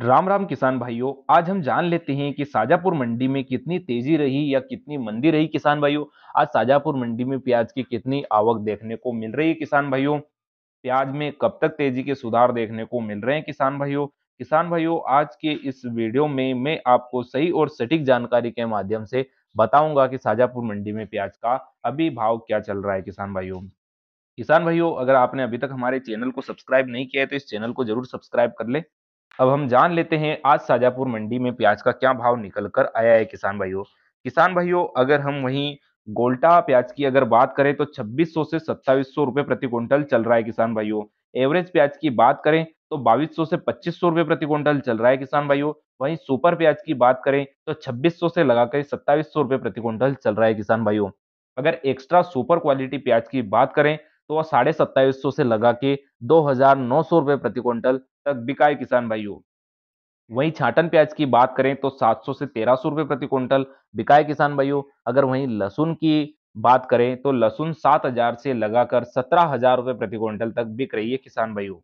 राम राम किसान भाइयों आज हम जान लेते हैं कि साजापुर मंडी में कितनी तेजी रही या कितनी मंदी रही किसान भाइयों आज साजापुर मंडी में प्याज की कितनी आवक देखने को मिल रही है किसान भाइयों प्याज में कब तक तेजी के सुधार देखने को मिल रहे हैं किसान भाइयों किसान भाइयों आज के इस वीडियो में मैं आपको सही और सटीक जानकारी के माध्यम से बताऊंगा कि साजापुर मंडी में प्याज का अभी भाव क्या चल रहा है किसान भाइयों किसान भाइयों अगर आपने अभी तक हमारे चैनल को सब्सक्राइब नहीं किया है तो इस चैनल को जरूर सब्सक्राइब कर ले अब हम जान लेते हैं आज साजापुर मंडी में प्याज का क्या भाव निकल कर आया है किसान भाइयों किसान भाइयों अगर हम वहीं गोल्टा प्याज की अगर बात करें तो 2600 से 2700 रुपए प्रति क्विंटल चल रहा है किसान भाइयों एवरेज प्याज की बात करें तो 2200 से 2500 रुपए प्रति क्विंटल चल रहा है किसान भाइयों वहीं सुपर प्याज की बात करें तो 2600 से लगाकर सौ रुपए प्रति क्विंटल चल रहा है किसान भाइयों अगर एक्स्ट्रा सुपर क्वालिटी प्याज की बात करें तो वह साढ़े सत्ताईस से लगा के दो हजार नौ सौ रुपए प्रति क्विंटल तक बिका है किसान भाइयों वहीं छाटन प्याज की बात करें तो 700 से तेरह सौ प्रति क्विंटल बिकाए किसान भाइयों अगर वहीं लहसुन की बात करें तो लहसुन सात हजार से लगाकर सत्रह हजार प्रति क्विंटल तक बिक रही है किसान भाइयों